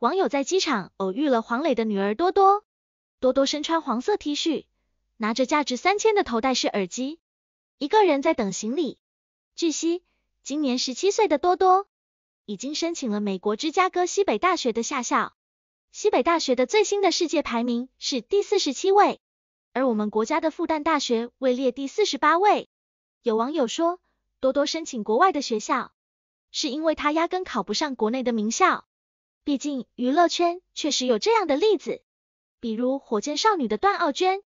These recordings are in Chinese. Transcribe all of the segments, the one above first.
网友在机场偶遇了黄磊的女儿多多，多多身穿黄色 T 恤，拿着价值三千的头戴式耳机，一个人在等行李。据悉，今年十七岁的多多已经申请了美国芝加哥西北大学的下校。西北大学的最新的世界排名是第四十七位，而我们国家的复旦大学位列第四十八位。有网友说，多多申请国外的学校，是因为他压根考不上国内的名校。毕竟娱乐圈确实有这样的例子，比如火箭少女的段奥娟，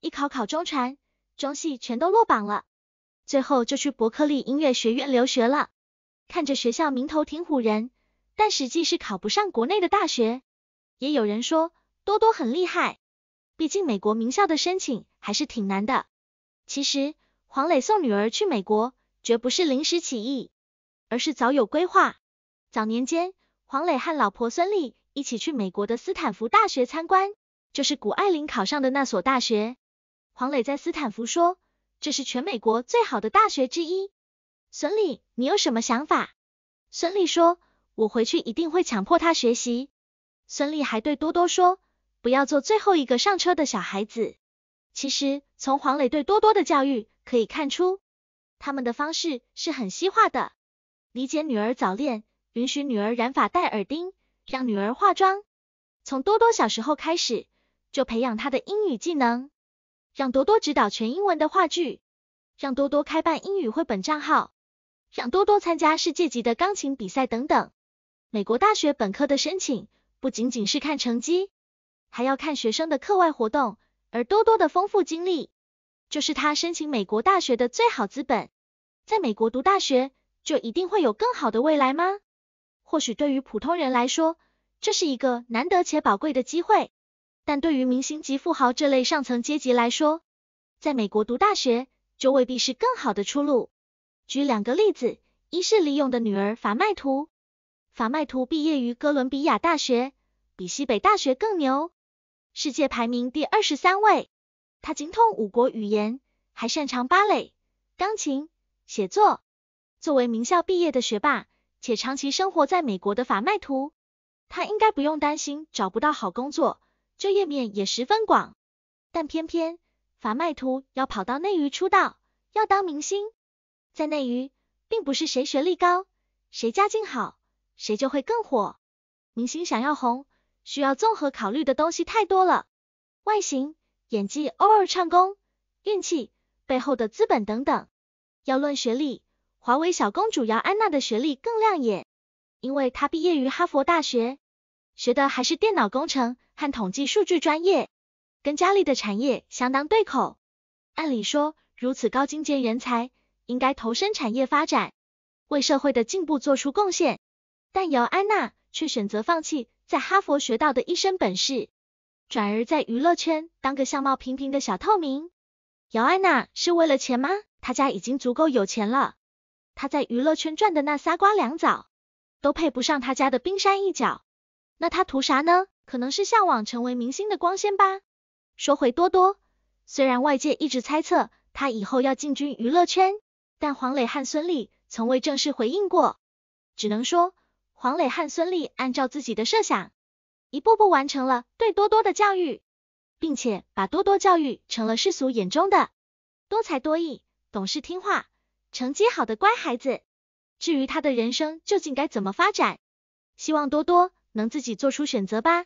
一考考中传、中戏全都落榜了，最后就去伯克利音乐学院留学了。看着学校名头挺唬人，但实际是考不上国内的大学。也有人说多多很厉害，毕竟美国名校的申请还是挺难的。其实黄磊送女儿去美国绝不是临时起意，而是早有规划。早年间。黄磊和老婆孙俪一起去美国的斯坦福大学参观，就是古爱凌考上的那所大学。黄磊在斯坦福说：“这是全美国最好的大学之一。”孙俪，你有什么想法？孙俪说：“我回去一定会强迫他学习。”孙俪还对多多说：“不要做最后一个上车的小孩子。”其实从黄磊对多多的教育可以看出，他们的方式是很西化的，理解女儿早恋。允许女儿染发、戴耳钉，让女儿化妆。从多多小时候开始，就培养她的英语技能，让多多指导全英文的话剧，让多多开办英语绘本账号，让多多参加世界级的钢琴比赛等等。美国大学本科的申请不仅仅是看成绩，还要看学生的课外活动，而多多的丰富经历，就是他申请美国大学的最好资本。在美国读大学，就一定会有更好的未来吗？或许对于普通人来说，这是一个难得且宝贵的机会，但对于明星级富豪这类上层阶级来说，在美国读大学就未必是更好的出路。举两个例子，一是李咏的女儿法麦图，法麦图毕业于哥伦比亚大学，比西北大学更牛，世界排名第二十三位。他精通五国语言，还擅长芭蕾、钢琴、写作。作为名校毕业的学霸。且长期生活在美国的法麦图，他应该不用担心找不到好工作，就业面也十分广。但偏偏法麦图要跑到内娱出道，要当明星，在内娱并不是谁学历高、谁家境好、谁就会更火。明星想要红，需要综合考虑的东西太多了，外形、演技、偶尔唱功、运气、背后的资本等等。要论学历，华为小公主姚安娜的学历更亮眼，因为她毕业于哈佛大学，学的还是电脑工程和统计数据专业，跟家里的产业相当对口。按理说，如此高精尖人才，应该投身产业发展，为社会的进步做出贡献。但姚安娜却选择放弃在哈佛学到的一身本事，转而在娱乐圈当个相貌平平的小透明。姚安娜是为了钱吗？她家已经足够有钱了。他在娱乐圈赚的那仨瓜两枣，都配不上他家的冰山一角。那他图啥呢？可能是向往成为明星的光鲜吧。说回多多，虽然外界一直猜测他以后要进军娱乐圈，但黄磊和孙俪从未正式回应过。只能说，黄磊和孙俪按照自己的设想，一步步完成了对多多的教育，并且把多多教育成了世俗眼中的多才多艺、懂事听话。成绩好的乖孩子，至于他的人生究竟该怎么发展，希望多多能自己做出选择吧。